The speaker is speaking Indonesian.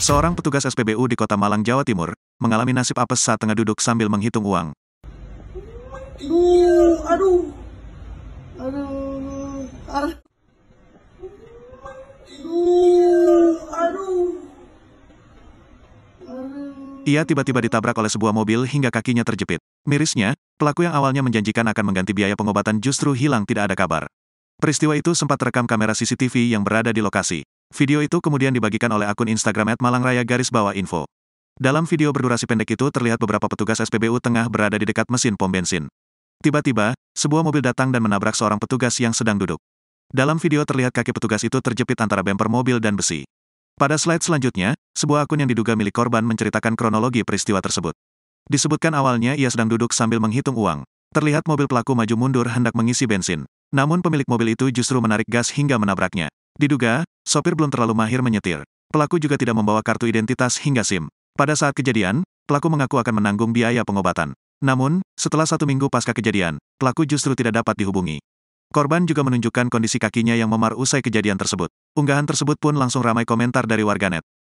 Seorang petugas SPBU di Kota Malang, Jawa Timur, mengalami nasib apes saat tengah duduk sambil menghitung uang. Aduh, aduh. Aduh. Aduh. aduh. Ia tiba-tiba ditabrak oleh sebuah mobil hingga kakinya terjepit. Mirisnya, pelaku yang awalnya menjanjikan akan mengganti biaya pengobatan justru hilang tidak ada kabar. Peristiwa itu sempat terekam kamera CCTV yang berada di lokasi. Video itu kemudian dibagikan oleh akun Instagram @malangraya garis bawah info. Dalam video berdurasi pendek itu terlihat beberapa petugas SPBU tengah berada di dekat mesin pom bensin. Tiba-tiba, sebuah mobil datang dan menabrak seorang petugas yang sedang duduk. Dalam video terlihat kaki petugas itu terjepit antara bemper mobil dan besi. Pada slide selanjutnya, sebuah akun yang diduga milik korban menceritakan kronologi peristiwa tersebut. Disebutkan awalnya ia sedang duduk sambil menghitung uang. Terlihat mobil pelaku maju mundur hendak mengisi bensin. Namun pemilik mobil itu justru menarik gas hingga menabraknya. Diduga, sopir belum terlalu mahir menyetir. Pelaku juga tidak membawa kartu identitas hingga SIM. Pada saat kejadian, pelaku mengaku akan menanggung biaya pengobatan. Namun, setelah satu minggu pasca kejadian, pelaku justru tidak dapat dihubungi. Korban juga menunjukkan kondisi kakinya yang memar usai kejadian tersebut. Unggahan tersebut pun langsung ramai komentar dari warganet.